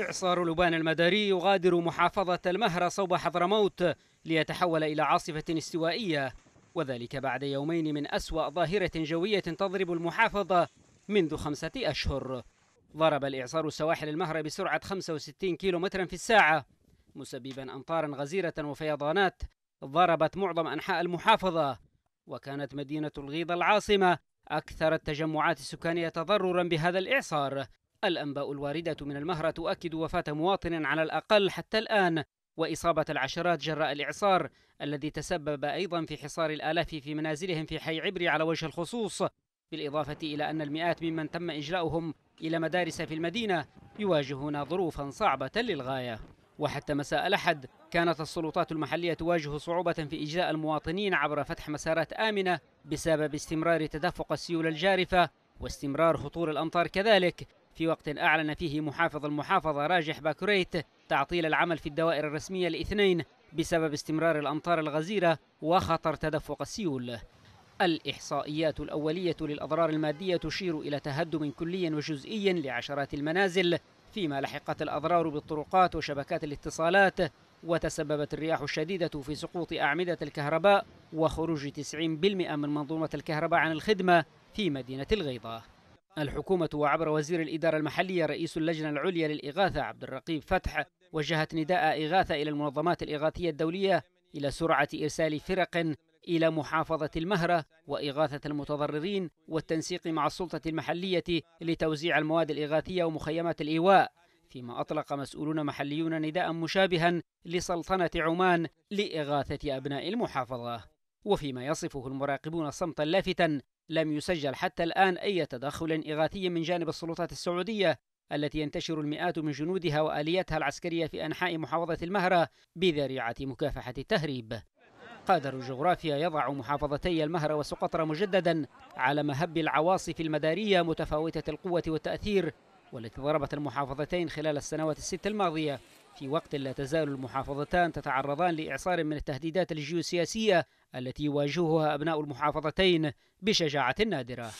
إعصار لبان المداري يغادر محافظة المهرة صوب حضرموت ليتحول إلى عاصفة استوائية وذلك بعد يومين من أسوأ ظاهرة جوية تضرب المحافظة منذ خمسة أشهر ضرب الإعصار سواحل المهرة بسرعة 65 مترا في الساعة مسببا أمطارا غزيرة وفيضانات ضربت معظم أنحاء المحافظة وكانت مدينة الغيض العاصمة أكثر التجمعات السكانية تضررا بهذا الإعصار الأنباء الواردة من المهرة تؤكد وفاة مواطن على الأقل حتى الآن وإصابة العشرات جراء الإعصار الذي تسبب أيضا في حصار الآلاف في منازلهم في حي عبري على وجه الخصوص بالإضافة إلى أن المئات ممن تم إجلاؤهم إلى مدارس في المدينة يواجهون ظروفا صعبة للغاية وحتى مساء الأحد كانت السلطات المحلية تواجه صعوبة في إجلاء المواطنين عبر فتح مسارات آمنة بسبب استمرار تدفق السيول الجارفة واستمرار هطول الأمطار كذلك في وقت أعلن فيه محافظ المحافظة راجح باكريت تعطيل العمل في الدوائر الرسمية الاثنين بسبب استمرار الأمطار الغزيرة وخطر تدفق السيول الإحصائيات الأولية للأضرار المادية تشير إلى تهدم كلي وجزئي لعشرات المنازل فيما لحقت الأضرار بالطرقات وشبكات الاتصالات وتسببت الرياح الشديدة في سقوط أعمدة الكهرباء وخروج 90% من منظومة الكهرباء عن الخدمة في مدينة الغيضة الحكومة وعبر وزير الإدارة المحلية رئيس اللجنة العليا للإغاثة عبد الرقيب فتح وجهت نداء إغاثة إلى المنظمات الإغاثية الدولية إلى سرعة إرسال فرق إلى محافظة المهرة وإغاثة المتضررين والتنسيق مع السلطة المحلية لتوزيع المواد الإغاثية ومخيمات الإيواء فيما أطلق مسؤولون محليون نداء مشابها لسلطنة عمان لإغاثة أبناء المحافظة وفيما يصفه المراقبون صمتا لافتا لم يسجل حتى الآن أي تدخل إغاثي من جانب السلطات السعودية التي ينتشر المئات من جنودها وآلياتها العسكرية في أنحاء محافظة المهرة بذريعة مكافحة التهريب قادر الجغرافيا يضع محافظتي المهرة وسقطرى مجددا على مهب العواصف المدارية متفاوتة القوة والتأثير والتي ضربت المحافظتين خلال السنوات الست الماضية في وقت لا تزال المحافظتان تتعرضان لإعصار من التهديدات الجيوسياسية التي يواجهها أبناء المحافظتين بشجاعة نادرة